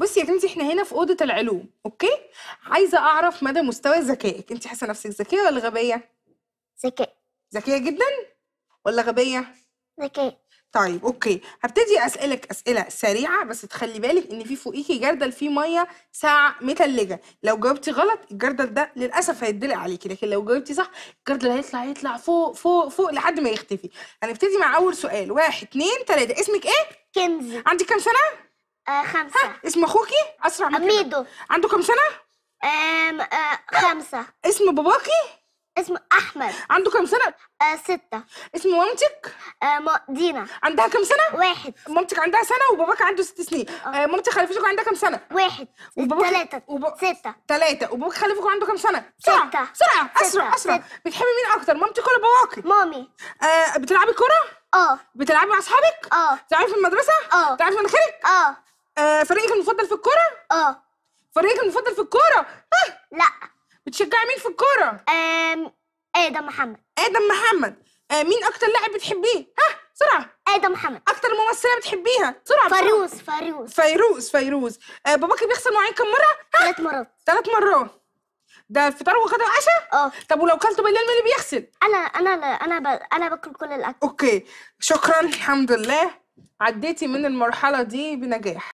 بصي يا بنتي احنا هنا في اوضه العلوم اوكي عايزه اعرف مدى مستوى ذكائك انت حاسه نفسك ذكيه ولا غبيه ذكيه ذكيه جدا ولا غبيه ذكيه طيب اوكي هبتدي اسالك اسئله سريعه بس تخلي بالك ان في فوقيكي جردل فيه ميه ساعه متلجه لو جاوبتي غلط الجردل ده للاسف هيتدلق عليكي لكن لو جاوبتي صح الجردل هيطلع هيطلع فوق فوق فوق لحد ما يختفي هنبتدي مع اول سؤال واحد اتنين تلاته اسمك ايه كنزي عندك كام سنه آه، خمسة اسم أخوكي أسرع من ميدو عنده كام سنة؟ آم آه، خمسة اسم باباكي؟ اسم أحمد عنده كام سنة؟ آه، ستة اسم مامتك؟ دينا عندها كام سنة؟ واحد مامتك عندها سنة وباباك عنده ست سنين مامتك خليفتك عندها كام سنة؟ واحد وباباك ثلاثة وب... ستة ثلاثة وباباك خليفتك عنده كام سنة؟ ستة سرعة أسرع ستة. أسرع ستة. بتحبي مين أكتر مامتك ولا باباكي؟ مامي آه بتلعبي كورة؟ اه بتلعبي مع أصحابك؟ اه بتلعبي في المدرسة؟ اه بتلعبي في مناخيرك؟ اه آه، آه. فريقك المفضل في الكوره؟ آه. لا بتشجعي مين في الكوره؟ آم... ادم محمد ادم محمد آه مين اكتر لاعب بتحبيه؟ ها بسرعه ادم محمد اكتر ممثله بتحبيها بسرعه فيروز فيروز فيروز فيروز آه باباك بيغسل مواعين كم مره؟ ثلاث مرات ثلاث مرات ده الفطار وغدا وعشاء؟ اه طب ولو كلته بالليل مين اللي بيغسل؟ انا انا لا انا ب... انا باكل كل الاكل اوكي شكرا الحمد لله عديتي من المرحله دي بنجاح